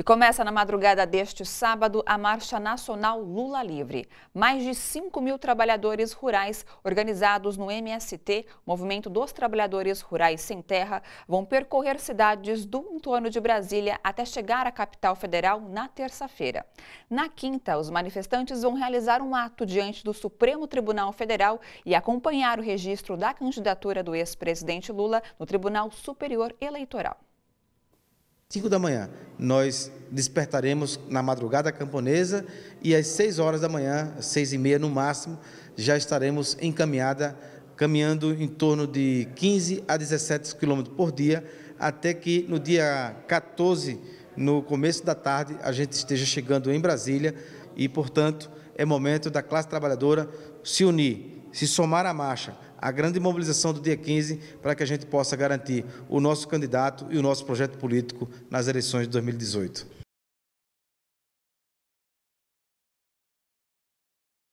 E começa na madrugada deste sábado a Marcha Nacional Lula Livre. Mais de 5 mil trabalhadores rurais organizados no MST, Movimento dos Trabalhadores Rurais Sem Terra, vão percorrer cidades do entorno de Brasília até chegar à capital federal na terça-feira. Na quinta, os manifestantes vão realizar um ato diante do Supremo Tribunal Federal e acompanhar o registro da candidatura do ex-presidente Lula no Tribunal Superior Eleitoral. 5 da manhã, nós despertaremos na madrugada camponesa e às 6 horas da manhã, 6 e meia no máximo, já estaremos encaminhada, caminhando em torno de 15 a 17 quilômetros por dia, até que no dia 14, no começo da tarde, a gente esteja chegando em Brasília e, portanto, é momento da classe trabalhadora se unir se somar à marcha, à grande mobilização do dia 15, para que a gente possa garantir o nosso candidato e o nosso projeto político nas eleições de 2018.